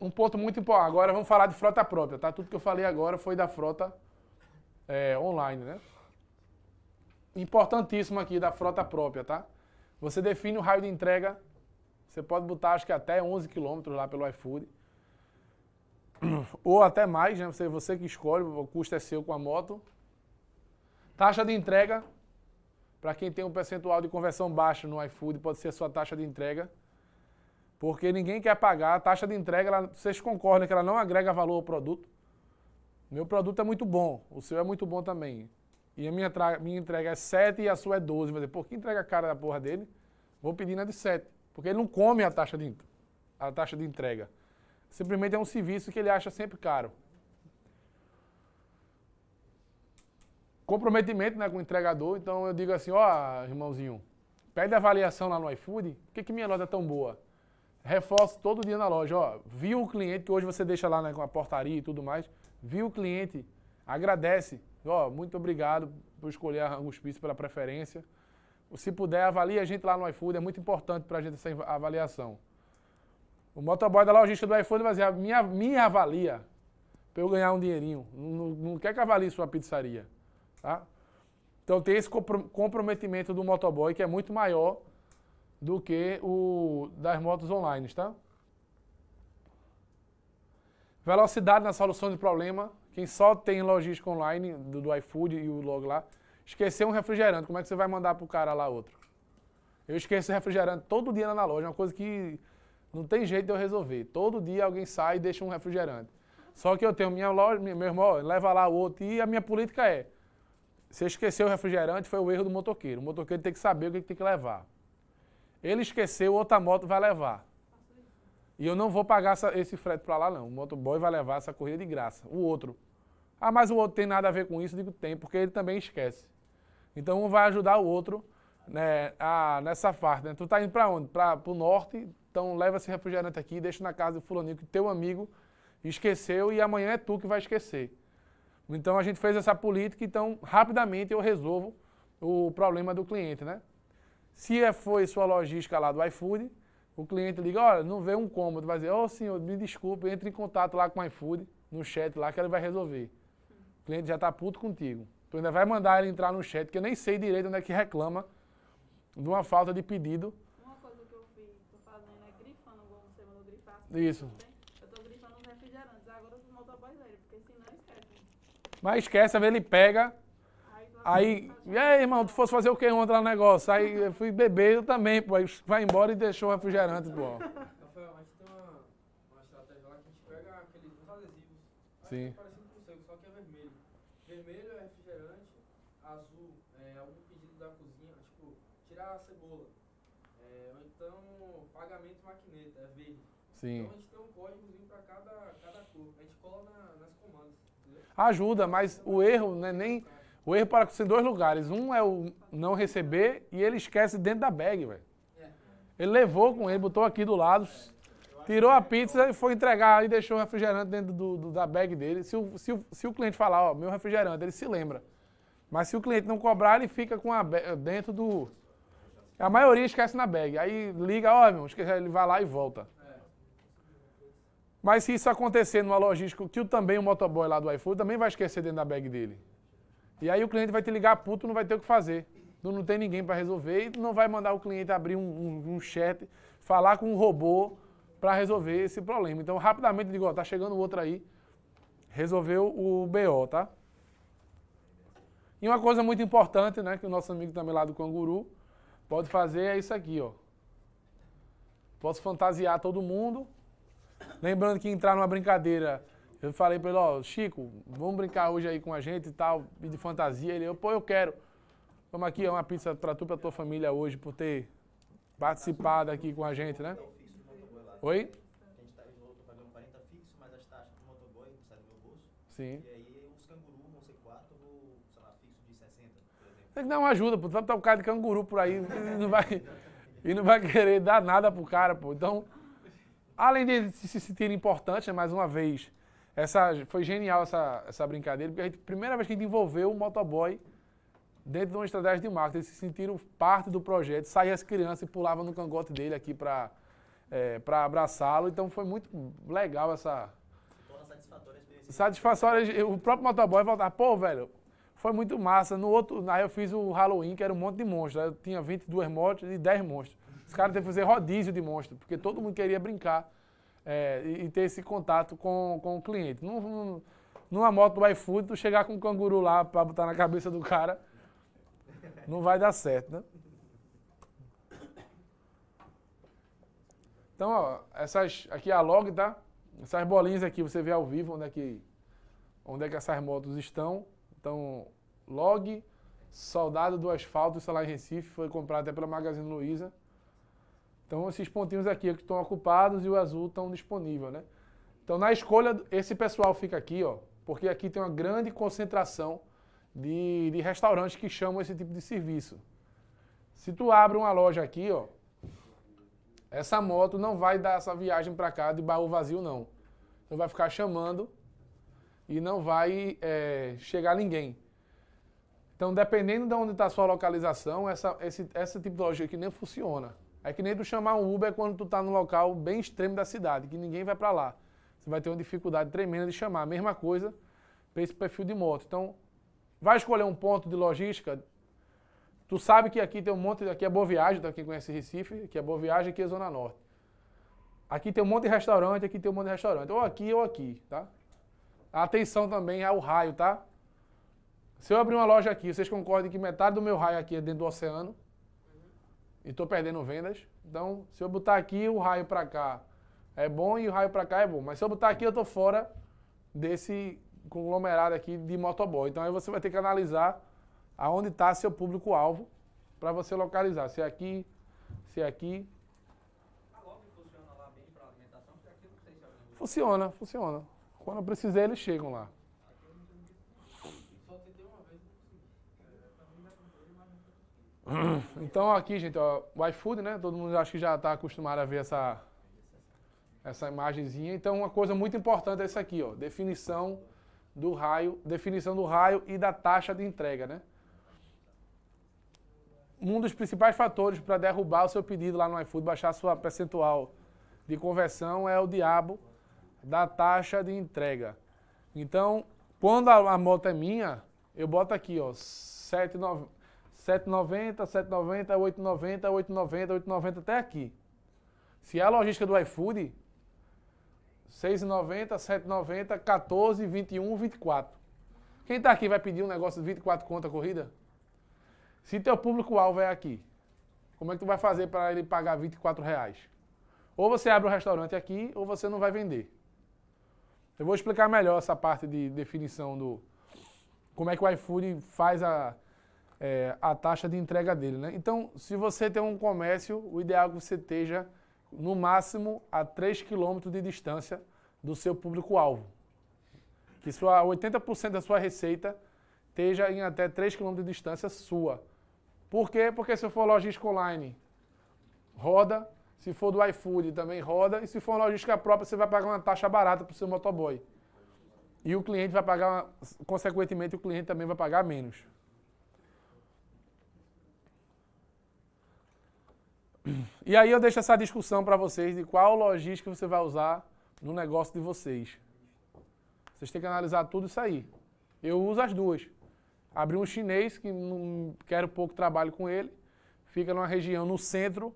um ponto muito importante. Agora vamos falar de frota própria, tá? Tudo que eu falei agora foi da frota é, online, né? Importantíssimo aqui da frota própria, tá? Você define o raio de entrega. Você pode botar acho que até 11 quilômetros lá pelo iFood. Ou até mais, né? Você, você que escolhe, o custo é seu com a moto. Taxa de entrega. Para quem tem um percentual de conversão baixo no iFood, pode ser a sua taxa de entrega. Porque ninguém quer pagar a taxa de entrega, ela, vocês concordam que ela não agrega valor ao produto? Meu produto é muito bom, o seu é muito bom também. E a minha, minha entrega é 7 e a sua é 12. Vou dizer, por que entrega a cara da porra dele? Vou pedir na de 7. Porque ele não come a taxa de, a taxa de entrega. Simplesmente é um serviço que ele acha sempre caro. Comprometimento né, com o entregador. Então eu digo assim, ó, oh, irmãozinho, pede avaliação lá no iFood. Por que, que minha loja é tão boa? reforço todo dia na loja, ó, viu o cliente, que hoje você deixa lá né, com a portaria e tudo mais, viu o cliente, agradece, ó, muito obrigado por escolher a Anguspício pela preferência. Se puder, avalie a gente lá no iFood, é muito importante para a gente essa avaliação. O motoboy da lojista do iFood vai dizer, ah, minha, minha avalia para eu ganhar um dinheirinho. Não, não quer que avalie sua pizzaria, tá? Então tem esse comprometimento do motoboy que é muito maior do que o das motos online, tá? Velocidade na solução de problema. Quem só tem logística online do, do iFood e o log lá, esqueceu um refrigerante, como é que você vai mandar pro cara lá outro? Eu esqueço refrigerante todo dia na loja, é uma coisa que não tem jeito de eu resolver. Todo dia alguém sai e deixa um refrigerante. Só que eu tenho minha loja, meu irmão leva lá outro. E a minha política é: se esquecer o refrigerante, foi o erro do motoqueiro. O motoqueiro tem que saber o que tem que levar. Ele esqueceu, outra moto vai levar. E eu não vou pagar essa, esse frete para lá, não. O motoboy vai levar essa corrida de graça. O outro. Ah, mas o outro tem nada a ver com isso? Eu digo, tem, porque ele também esquece. Então, um vai ajudar o outro né, a, nessa parte. Né? Tu tá indo para onde? Para o norte, então leva esse refrigerante aqui, deixa na casa do fulaninho, que teu amigo esqueceu e amanhã é tu que vai esquecer. Então, a gente fez essa política, então, rapidamente eu resolvo o problema do cliente, né? Se é, foi sua logística lá do iFood, o cliente liga, olha, não veio um cômodo, vai dizer, ô oh, senhor, me desculpe, entre em contato lá com o iFood, no chat lá, que ele vai resolver. O cliente já está puto contigo. Tu ainda vai mandar ele entrar no chat, que eu nem sei direito onde é que reclama de uma falta de pedido. Uma coisa que eu fiz, tô fazendo é grifando, como você mandou grifar. Isso. Eu tô grifando os refrigerantes, agora os motoboys dele, porque senão esquece. Mas esquece, às vezes ele pega Aí, e aí, irmão, tu fosse fazer o quê ontem lá no negócio? Aí eu fui beber eu também, pô. Aí vai embora e deixou o refrigerante, pô. Rafael, mas tem uma, estratégia lá que a gente pega aqueles adesivos. Sim. É com o só que é vermelho. Vermelho é refrigerante, azul é algum pedido da cozinha, tipo, a cebola. É, ou então, pagamento maquineta, é verde. Sim. Então a gente tem um códigozinho pra cada, cada cor. A gente cola na, nas comandas. Entendeu? Ajuda, mas o erro não é nem. O erro para acontecer em dois lugares. Um é o não receber e ele esquece dentro da bag, velho. Ele levou com ele, botou aqui do lado, tirou a pizza e foi entregar e deixou o refrigerante dentro do, do, da bag dele. Se o, se, o, se o cliente falar, ó, meu refrigerante, ele se lembra. Mas se o cliente não cobrar, ele fica com a eh, dentro do. A maioria esquece na bag. Aí liga, ó, meu, esquece, ele vai lá e volta. Mas se isso acontecer numa logística, que também o motoboy lá do iFood também vai esquecer dentro da bag dele. E aí o cliente vai te ligar puto, não vai ter o que fazer. Tu não tem ninguém para resolver e não vai mandar o cliente abrir um, um, um chat, falar com um robô para resolver esse problema. Então, rapidamente digo, ó, tá chegando outro aí, resolveu o BO, tá? E uma coisa muito importante, né, que o nosso amigo também lá do Canguru pode fazer é isso aqui, ó. Posso fantasiar todo mundo. Lembrando que entrar numa brincadeira eu falei para ele, ó, oh, Chico, vamos brincar hoje aí com a gente e tal, e de fantasia. Ele, pô, eu quero. Vamos aqui, é uma pizza para tu e pra tua família hoje, por ter participado aqui com a gente, né? Oi? A gente aí, pagando 40 mas as taxas do do motoboy saem meu bolso. Sim. E aí os canguru vão ser 4 ou, sei lá, fixo de 60, por exemplo. Tem que dar uma ajuda, pô. Vai tá, estar tá um cara de canguru por aí e não vai, e não vai querer dar nada pro cara, pô. Então, além de se sentir importante, né, mais uma vez, essa, foi genial essa, essa brincadeira, porque a gente, primeira vez que a gente envolveu o motoboy dentro de uma estratégia de marketing. Eles se sentiram parte do projeto, saía as crianças e pulavam no cangote dele aqui para é, abraçá-lo. Então foi muito legal essa. Satisfatória o próprio motoboy voltava, pô, velho, foi muito massa. No outro, aí eu fiz o Halloween, que era um monte de monstros. Eu tinha 22 mortes e 10 monstros. Os caras teve que fazer rodízio de monstros, porque todo mundo queria brincar é, e, ter esse contato com, com o cliente. num, numa moto do iFood, tu chegar com um canguru lá para botar na cabeça do cara, não vai dar certo, né? Então, ó, essas, aqui é a log, tá? Essas bolinhas aqui você vê ao vivo onde é que, onde é que essas motos estão. Então, log, soldado do asfalto, isso lá em Recife, foi comprado até pela Magazine Luiza. Então esses pontinhos aqui é que estão ocupados e o azul estão disponível, né? Então na escolha, esse pessoal fica aqui, ó, porque aqui tem uma grande concentração de, de restaurantes que chamam esse tipo de serviço. Se tu abre uma loja aqui, ó, essa moto não vai dar essa viagem para cá de baú vazio, não. Então vai ficar chamando e não vai é, chegar ninguém. Então, dependendo de onde está a sua localização, essa, esse, essa tipo de loja aqui nem funciona. É que nem tu chamar um Uber quando tu tá no local bem extremo da cidade, que ninguém vai para lá. Você vai ter uma dificuldade tremenda de chamar. Mesma coisa para esse perfil de moto. Então, vai escolher um ponto de logística. Tu sabe que aqui tem um monte, aqui é Boa Viagem, para tá? quem conhece Recife, que é Boa Viagem, aqui é Zona Norte. Aqui tem um monte de restaurante, aqui tem um monte de restaurante. Ou aqui ou aqui, tá? Atenção também ao raio, tá? Se eu abrir uma loja aqui, vocês concordam que metade do meu raio aqui é dentro do oceano? e estou perdendo vendas. Então, se eu botar aqui o raio para cá é bom e o raio para cá é bom. Mas se eu botar aqui, eu estou fora desse conglomerado aqui de motoboy. Então, aí você vai ter que analisar aonde está seu público-alvo para você localizar. Se é aqui, se é aqui. Tá funciona é Funciona, funciona. Quando eu precisei, eles chegam lá. Então aqui, gente, ó, o iFood, né? Todo mundo acho que já está acostumado a ver essa, essa imagenzinha. Então uma coisa muito importante é isso aqui, ó, definição do raio, definição do raio e da taxa de entrega, né? Um dos principais fatores para derrubar o seu pedido lá no iFood, baixar a sua percentual de conversão é o diabo da taxa de entrega. Então, quando a, a moto é minha, eu boto aqui, ó, 7,90 790, 790, 890, 890, 890 até aqui. Se é a logística do iFood, 6,90, 7,90, 14, 21, 24. Quem está aqui vai pedir um negócio de 24 conta corrida? Se teu público-alvo é aqui, como é que tu vai fazer para ele pagar 24 reais? Ou você abre um restaurante aqui, ou você não vai vender. Eu vou explicar melhor essa parte de definição do... Como é que o iFood faz a é, a taxa de entrega dele. Né? Então, se você tem um comércio, o ideal é que você esteja no máximo a 3 km de distância do seu público-alvo. Que sua, 80% da sua receita esteja em até 3 km de distância sua. Por quê? Porque se for logística online, roda. Se for do iFood, também roda. E se for logística própria, você vai pagar uma taxa barata para o seu motoboy. E o cliente vai pagar, consequentemente, o cliente também vai pagar menos. E aí eu deixo essa discussão para vocês de qual logística você vai usar no negócio de vocês. Vocês têm que analisar tudo isso aí. Eu uso as duas. Abri um chinês que não quero pouco trabalho com ele. Fica numa região no centro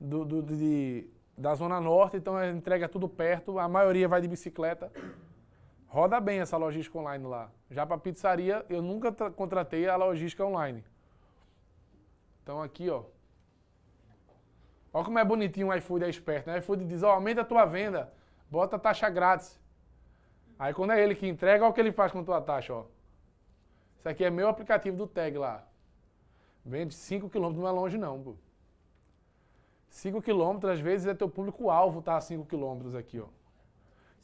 do, do de, da Zona Norte, então é, entrega tudo perto. A maioria vai de bicicleta. Roda bem essa logística online lá. Já para pizzaria, eu nunca contratei a logística online. Então aqui, ó, Olha como é bonitinho o iFood, é esperto. Né? O iFood diz, oh, aumenta a tua venda, bota taxa grátis. Aí quando é ele que entrega, olha o que ele faz com a tua taxa, ó. Isso aqui é meu aplicativo do tag lá. Vende 5 quilômetros, não é longe não, 5 quilômetros, às vezes, é teu público-alvo tá a 5 quilômetros aqui, ó.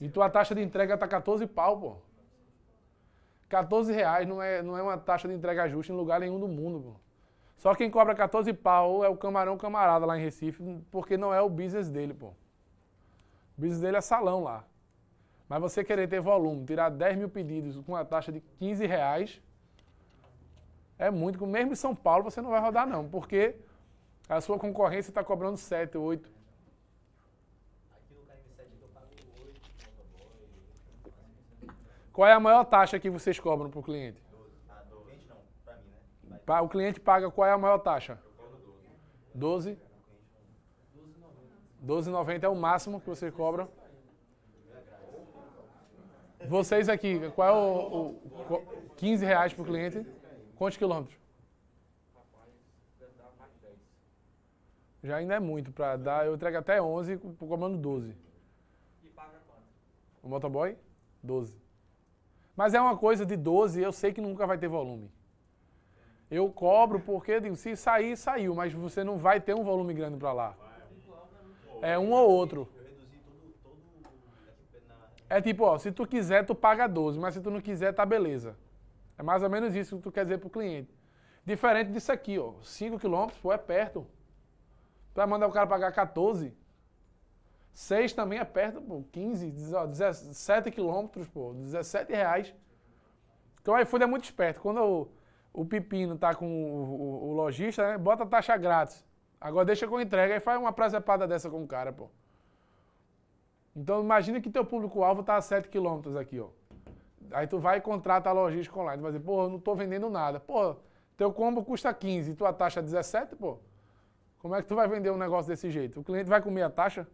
E tua taxa de entrega tá 14 pau, pô. 14 reais não é, não é uma taxa de entrega justa em lugar nenhum do mundo, pô. Só quem cobra 14 pau é o camarão camarada lá em Recife, porque não é o business dele, pô. O business dele é salão lá. Mas você querer ter volume, tirar 10 mil pedidos com uma taxa de 15 reais, é muito. Mesmo em São Paulo você não vai rodar, não, porque a sua concorrência está cobrando 7, 8. Qual é a maior taxa que vocês cobram para o cliente? O cliente paga qual é a maior taxa? 12? 12,90 é o máximo que você cobra. Vocês aqui, qual é o, o 15 reais para o cliente? Quantos quilômetros? Já ainda é muito para dar. Eu entrego até 11, cobrando 12. E paga quanto? O motoboy? 12. Mas é uma coisa de 12, eu sei que nunca vai ter volume. Eu cobro porque digo, se sair, saiu, mas você não vai ter um volume grande para lá. É um ou outro. É tipo, ó, se tu quiser, tu paga 12, mas se tu não quiser, tá beleza. É mais ou menos isso que tu quer dizer pro cliente. Diferente disso aqui, ó, 5 quilômetros, pô, é perto. Tu vai mandar o cara pagar 14, 6 também é perto, pô, 15, 17 quilômetros, pô, 17 reais. Então o iFood é muito esperto. Quando eu o pepino tá com o, o, o lojista, né? Bota taxa grátis. Agora deixa com entrega e faz uma presepada dessa com o cara, pô. Então imagina que teu público-alvo tá a 7 km aqui, ó. Aí tu vai e contrata a logística online. Tu vai dizer, pô, eu não tô vendendo nada. Pô, teu combo custa 15 e tua taxa 17, pô. Como é que tu vai vender um negócio desse jeito? O cliente vai comer a taxa?